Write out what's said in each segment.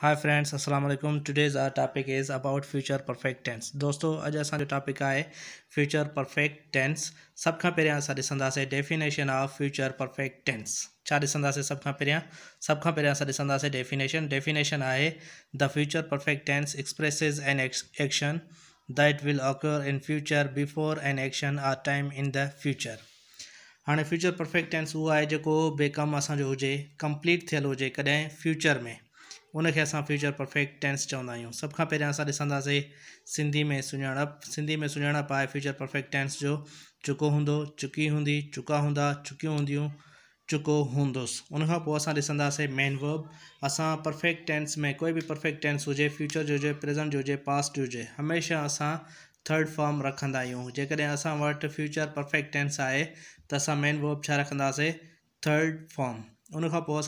हाय friends अस्सलाम वालेकुम today's our topic is about future perfect tense दोस्तों अॼु असांजो टॉपिक है फ्यूचर परफेक्ट टेंस सब का पे असंदे definition of future perfect tense छा सब सभ खां पहिरियां सभ खां पहिरियां डेफिनेशन डेफिनेशन आहे the future perfect tense expresses an action that will occur in future before an action a time in the future हाँ फ्यूचर परफेक्ट टेंस वो है जो बेकम असो हो कंप्लीट थियल हो कॾहिं फ्यूचर में उनखे असां फ्यूचर परफेक्ट टेंस चवंदा आहियूं सभ खां पहिरियां असां ॾिसंदासीं सिंधी में सुञाणप सिंधी में सुञाणप आहे फ्यूचर परफेक्ट टेंस जो चुको हूंदो चुकी हूंदी चुका हूंदा चुकियूं हूंदियूं चुको हूंदसि उनखां पोइ असां ॾिसंदासीं मेन वर्ब असां परफेक्ट टेंस में कोई बि परफेक्ट टेंस हुजे फ्यूचर जो हुजे प्रेज़ेंट जो हुजे पास्ट जो हुजे हमेशह असां थर्ड फॉर्म रखंदा आहियूं जेकॾहिं असां वटि फ्यूचर परफेक्ट टेंस आहे त असां मेन वर्ब छा रखंदासीं थर्ड फॉर्म उनखां पोइ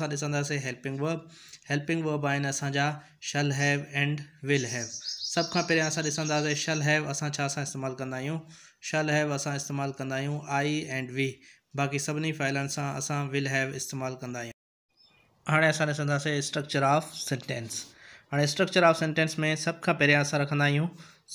हेल्पिंग वर्ब हेल्पिंग वर्ब आन असांजा shall have and will have सब का पे असां शल हैव अस इस्तेमाल क्या शल हैव अस इस्तेमाल क्या आई एंड वी बाक़ी सभी फाइल से अस विल हैव इस्तेमाल क्या हाँ हाणे स्ट्रक्चर ऑफ सेंटेंस हाँ स्ट्रक्चर ऑफ सेंटेंस में सब का पे अस रखा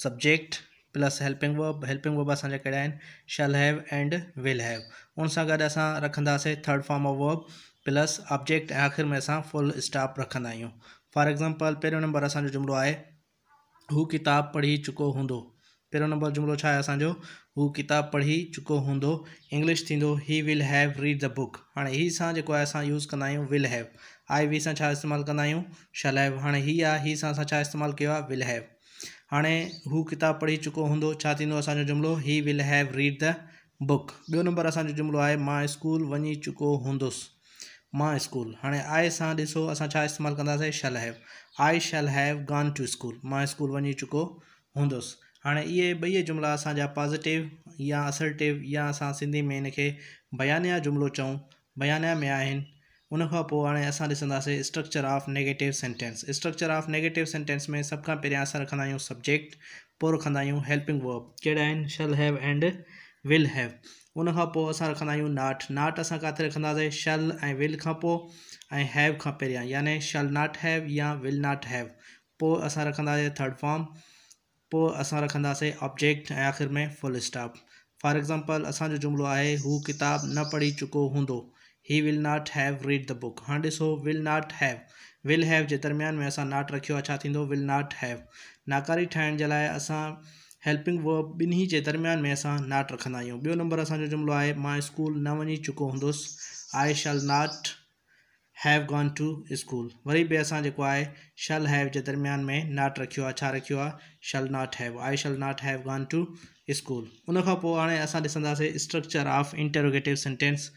subject plus helping verb helping verb असा कड़ा shall have and will have उन गड गॾु असां third form of verb plus object ऐं आख़िर में असां फुल स्टॉप रखंदा आहियूं फॉर एक्ज़ाम्पल पहिरों नंबर असांजो जुमिलो आहे हू किताबु पढ़ी चुको हूंदो पहिरों नंबर जुमिलो छाहे असांजो हू किताबु पढ़ी चुको हूंदो इंग्लिश थींदो he will have read the book हाणे ही सां जेको आहे असां यूज़ कंदा आहियूं विल हैव आई वी सां छा इस्तेमालु कंदा आहियूं शलैव हाणे हीअ आहे हीअ सां असां छा इस्तेमालु कयो आहे विल हैव हाणे हू किताबु पढ़ी चुको हूंदो छा थींदो असांजो जुमिलो he will have read the book ॿियो नंबर असांजो जुमिलो आहे मां स्कूल वञी चुको हूंदुसि मां स्कूल हाणे आई सां ॾिसो असां छा इस्तेमालु कंदासीं shall have I shall have gone to school मां स्कूल वञी चुको हूंदुसि हाणे इहे ॿई जुमिला असांजा पॉज़िटिव या असर्टिव या असां सिंधी में हिनखे बयाना जा जुमिलो चऊं बयानिया में आहिनि उनखां पोइ हाणे असां ॾिसंदासीं structure of negative sentence structure of negative sentence में सभु खां पहिरियां असां रखंदा आहियूं सब्जेक्ट पोइ रखंदा आहियूं हेल्पिंग वर्ब कहिड़ा आहिनि shall have and will have उन अस रखा नाट नाट अस किथे रखंदासीं शल ए विल काव का ऐं हैव शल नाट हैव या विल नाट हैव अस असां थर्ड फॉर्म पोइ अस रखंदासीं ऑब्जेक्ट ए आख़िर में फुल स्टॉप फॉर एग्ज़ाम्पल असांजो जुमलो है वो किताब न पढ़ी चुको हों he will not have read the book हाँ ऐसो will not have will have के दरमियान में अस नाट रखा विल नॉट हैव नाकारी ठाण जे असा हेल्पिंग वर्ब ॿिन्ही के दरम्यान में अस नाट रखा आहियूं ॿियो नंबर असो जुमिलो है मां स्कूल न वञी चुको होंस I shall not have gone to school वरी भी असो है शल हैव के दरम्यान में नाट रखियो आहे shall not have I shall not have gone to school उन हाँ असंदे स्ट्रक्चर ऑफ इंटरोगेटिव सेंटेंस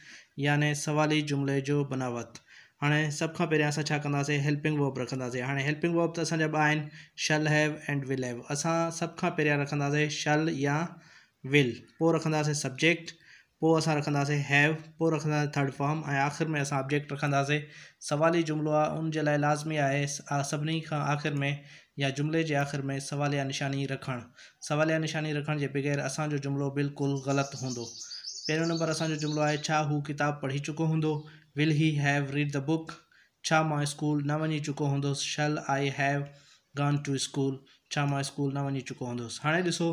यानि सवाली जुमले जो बनावत हाँ सब खां पहिरियां असां छा हेल्पिंग वर्ब रखंदासीं हाँ हेल्पिंग वर्ब तो असांजा ॿ shall have and will have अस सभु खां पहिरियां रखंदासीं शल या विल पोइ रखंदासीं सब्जेक्ट पोइ असां हैव पोइ थर्ड फॉर्म ए आख़िर में असां ऑब्जेक्ट रखंदासीं सवाली जुमिलो आहे उनजे लाज़मी है सभी का आख़िर में या जुमले के आख़िर में सवाल निशानी रख सवाल या निशानी रखण जे बग़ैर असो जुमलो बिल्कुल गलत हूंदो पहिरियों नंबर असो जुमलो आहे हू किताबु पढ़ी चुको हों will he have read the book छा स्कूल न वञी चुको हूंदुसि shall I have gone to school school न वञी चुको हूंदुसि हाँ ॾिसो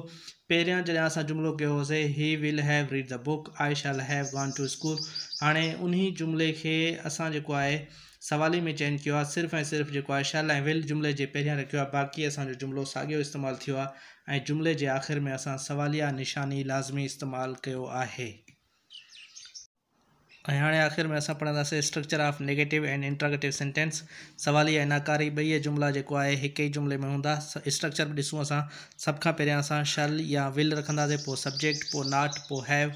पे जैसे असां जुमिलो कयो he will have read the book I shall have gone to school हाँ उन्हीं जुमले के असां जेको सवाली में चेंज किया सिर्फ़ ए ऐं जो जेको शल ए विल जुमले के पे रखियो आहे बाक़ी असांजो जुमिलो साॻियो इस्तेमालु थियो आहे ऐं आख़िर में असां सवालिया निशानी लाज़मी इस्तेमाल किया है ऐं हाणे आख़िरि में असां पढ़ंदासीं structure of negative and interrogative sentence सवाली या नाकारी ॿई जुमिला जेको आहे हिकु ई जुमले में हूंदा स्ट्रक्चर बि ॾिसूं असां सभु खां पहिरियां असां शल या विल रखंदासीं पोइ सब्जेक्ट पोइ नाट पोइ हैव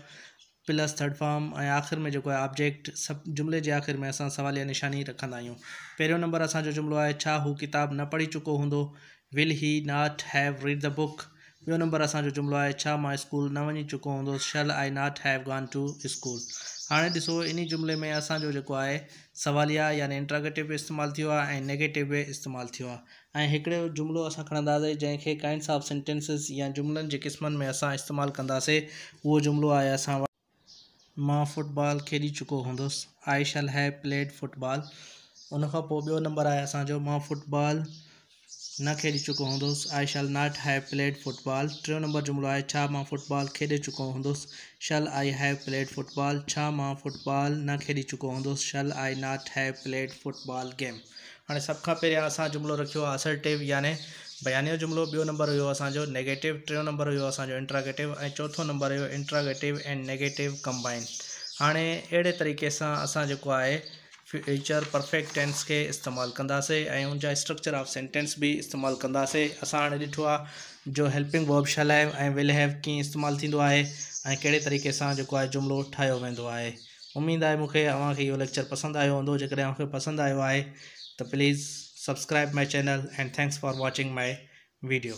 प्लस थर्ड फॉर्म ऐं आख़िर में जेको आहे ऑब्जेक्ट सभु जुमिले जे आख़िर में असां सवाली या निशानी रखंदा आहियूं पहिरियों नंबर असांजो जुमिलो आहे छा हू किताबु न पढ़ी चुको हूंदो will he not have read the book ॿियों नंबर असांजो जुमिलो आहे छा मां स्कूल न वञी चुको हूंदुसि shall I not have gone to school हाणे ॾिसो इन जुमले में असांजो जेको आहे सवालिया यानी इंट्रागेटिव बि इस्तेमालु थियो आहे ऐं नैगेटिव बि इस्तेमालु थियो आहे ऐं हिकिड़ो जुमिलो असां खणंदासीं जंहिंखे काइंड्स ऑफ सेंटेंसिस या जुमिलनि जे क़िस्मनि में असां इस्तेमालु कंदासीं उहो जुमिलो आहे असां मां फुटबॉल खेॾी चुको हुंदुसि I shall have played football उनखां पोइ ॿियो नंबर आहे असांजो मां फुटबॉल न खेॾी चुको हूंदुसि I shall not have played football टियों नंबर जुमिलो आहे छा मां फुटबॉल खेॾे चुको हूंदुसि shall I have played football छा मां फुटबॉल न खेॾी चुको हूंदुसि shall I not have played football game हाणे सभु खां पहिरियां असां जुमिलो रखियो आहे असरटिव याने भयाने जुमिलो ॿियो नंबर हुयो असांजो नेगेटिव टियों नंबर हुयो असांजो इंट्रागेटिव ऐं चोथों नंबर हुयो इंट्रागेटिव एंड नेगेटिव कंबाइन हाणे अहिड़े तरीक़े सां असां जेको आहे फ्यूचर परफेक्ट टेंस के इस्तेमालु कंदासीं ऐं उनजा स्ट्रक्चर ऑफ सेंटेंस बि इस्तेमालु कंदासीं असां हाणे ॾिठो आहे जो हेल्पिंग वर्ब शल हैव ऐं विल हैव कीअं इस्तेमालु थींदो आहे ऐं कहिड़े तरीक़े सां जेको आहे जुमिलो ठाहियो वेंदो आहे उमेदु आहे मूंखे अव्हांखे इहो लेक्चर पसंदि आयो हूंदो जेकॾहिं पसंदि आयो आहे त please subscribe my channel and thanks for watching my video